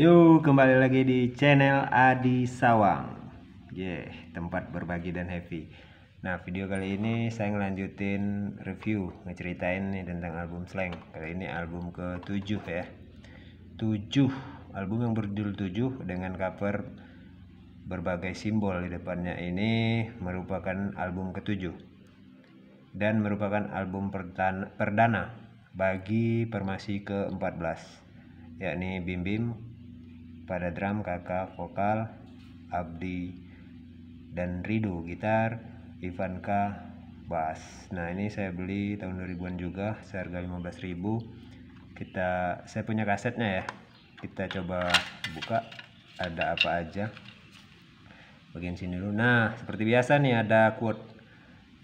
Yuk kembali lagi di channel Adi Sawang yeah, Tempat berbagi dan happy Nah video kali ini saya ngelanjutin review Ngeceritain nih tentang album Slang Kali ini album ke 7 ya 7 Album yang berjudul 7 dengan cover berbagai simbol di depannya ini merupakan album ke 7 dan merupakan album perdana, bagi permasi ke-14 yakni Bim Bim pada drum kakak vokal Abdi dan Rido gitar Ivanka bass nah ini saya beli tahun 2000an juga seharga 15.000 kita saya punya kasetnya ya kita coba buka ada apa aja bagian sini dulu nah seperti biasa nih ada quote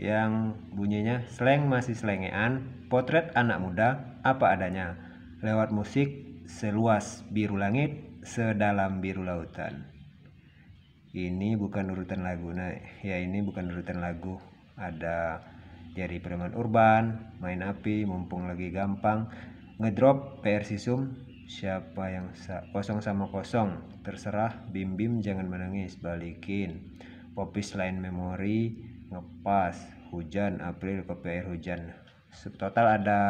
yang bunyinya slang masih selengean potret anak muda apa adanya lewat musik seluas biru langit sedalam biru lautan ini bukan urutan lagu nah ya ini bukan urutan lagu ada jari preman urban main api mumpung lagi gampang ngedrop PR sisum siapa yang sa kosong sama kosong terserah bim bim jangan menangis balikin popis lain memori ngepas hujan April ke PR hujan total ada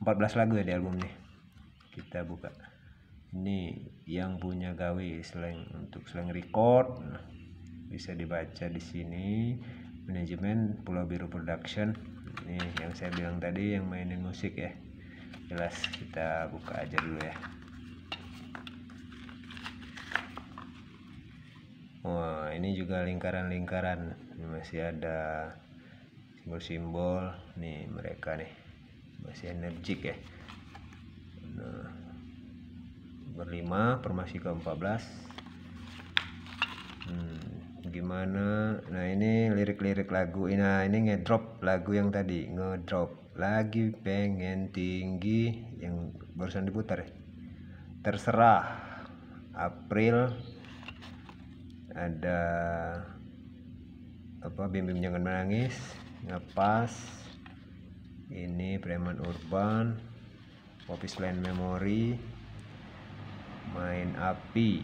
14 lagu ya di album nih kita buka ini yang punya gawe slang untuk slang record nah, bisa dibaca di sini manajemen Pulau Biru Production ini yang saya bilang tadi yang mainin musik ya jelas kita buka aja dulu ya wah ini juga lingkaran-lingkaran masih ada simbol-simbol nih mereka nih masih energik ya berlima formasi ke-14 hmm, gimana nah ini lirik-lirik lagu nah ini ngedrop lagu yang tadi ngedrop lagi pengen tinggi yang barusan diputar ya. terserah April ada apa bimbing jangan menangis ngepas ini preman urban popis land memory main api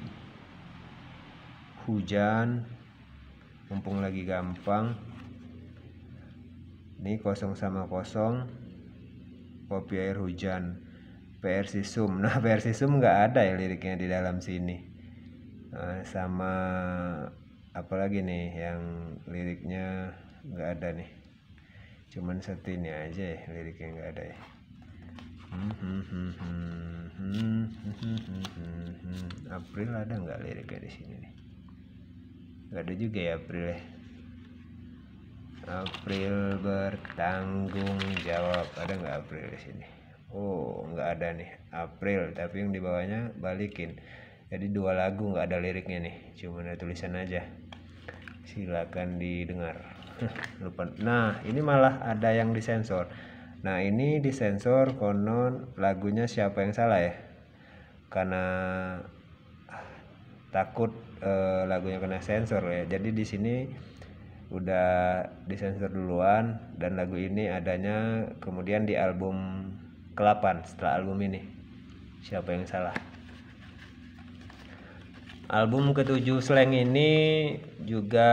hujan mumpung lagi gampang ini kosong sama kosong kopi air hujan PR Sisum nah PR Sisum nggak ada ya liriknya di dalam sini nah, sama apalagi nih yang liriknya nggak ada nih cuman satu ini aja ya liriknya nggak ada ya Hmm, April ada nggak liriknya di sini nih? Gak ada juga ya April ya. April bertanggung jawab ada nggak April di sini? Oh nggak ada nih April tapi yang di bawahnya balikin. Jadi dua lagu nggak ada liriknya nih, cuma ada tulisan aja. Silakan didengar. Lupa. Nah ini malah ada yang disensor Nah ini disensor konon lagunya siapa yang salah ya? Karena ah, takut eh, lagunya kena sensor ya. Jadi di sini udah disensor duluan dan lagu ini adanya kemudian di album ke-8 setelah album ini. Siapa yang salah? Album ketujuh Slang ini juga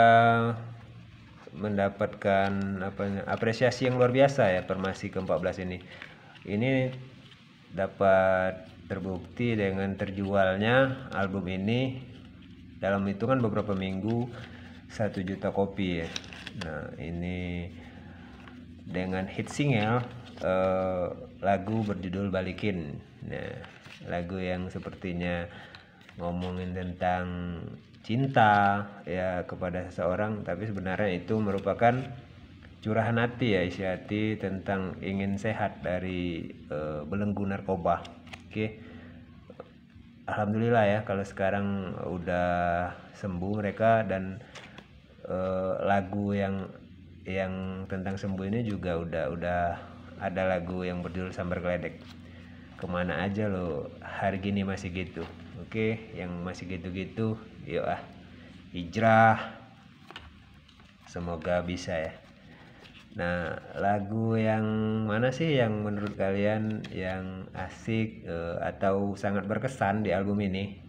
mendapatkan apa apresiasi yang luar biasa ya permasi ke-14 ini. Ini dapat terbukti dengan terjualnya album ini dalam hitungan beberapa minggu satu juta kopi ya. Nah, ini dengan hit single eh, lagu berjudul Balikin. Nah, lagu yang sepertinya ngomongin tentang cinta ya kepada seseorang tapi sebenarnya itu merupakan curahan hati ya isi hati tentang ingin sehat dari e, belenggu narkoba oke okay. alhamdulillah ya kalau sekarang udah sembuh mereka dan e, lagu yang yang tentang sembuh ini juga udah udah ada lagu yang berjudul sambar geledek kemana aja lo hari gini masih gitu Oke, yang masih gitu-gitu, yuk ah. Hijrah. Semoga bisa ya. Nah, lagu yang mana sih yang menurut kalian yang asik uh, atau sangat berkesan di album ini?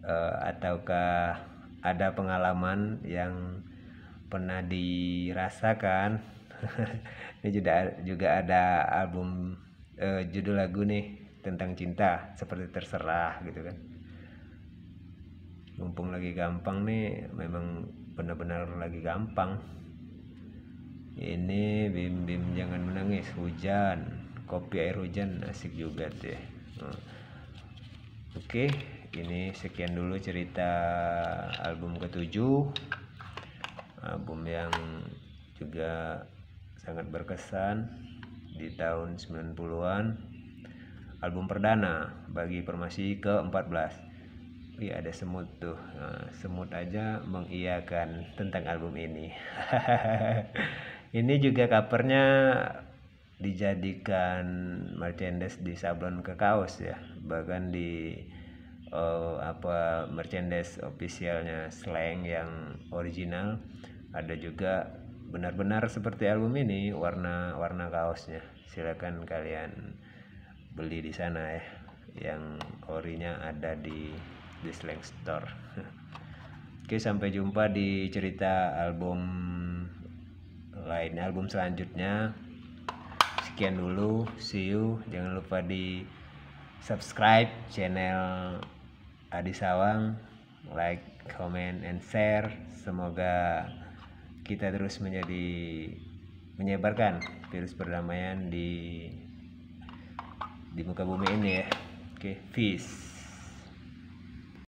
Uh, ataukah ada pengalaman yang pernah dirasakan? ini juga juga ada album uh, judul lagu nih tentang cinta seperti terserah gitu kan mumpung lagi gampang nih memang benar-benar lagi gampang ini bim bim jangan menangis hujan kopi air hujan asik juga deh oh. oke ini sekian dulu cerita album ketujuh album yang juga sangat berkesan di tahun 90-an album perdana bagi formasi ke-14 Iya ada semut tuh nah, semut aja mengiyakan tentang album ini ini juga covernya dijadikan merchandise di sablon ke kaos ya bahkan di oh, apa merchandise officialnya slang yang original ada juga benar-benar seperti album ini warna warna kaosnya silakan kalian beli di sana ya yang orinya ada di di slang store oke sampai jumpa di cerita album lain album selanjutnya sekian dulu see you jangan lupa di subscribe channel Adi Sawang like comment and share semoga kita terus menjadi menyebarkan virus perdamaian di di muka bumi ini ya oke okay. fish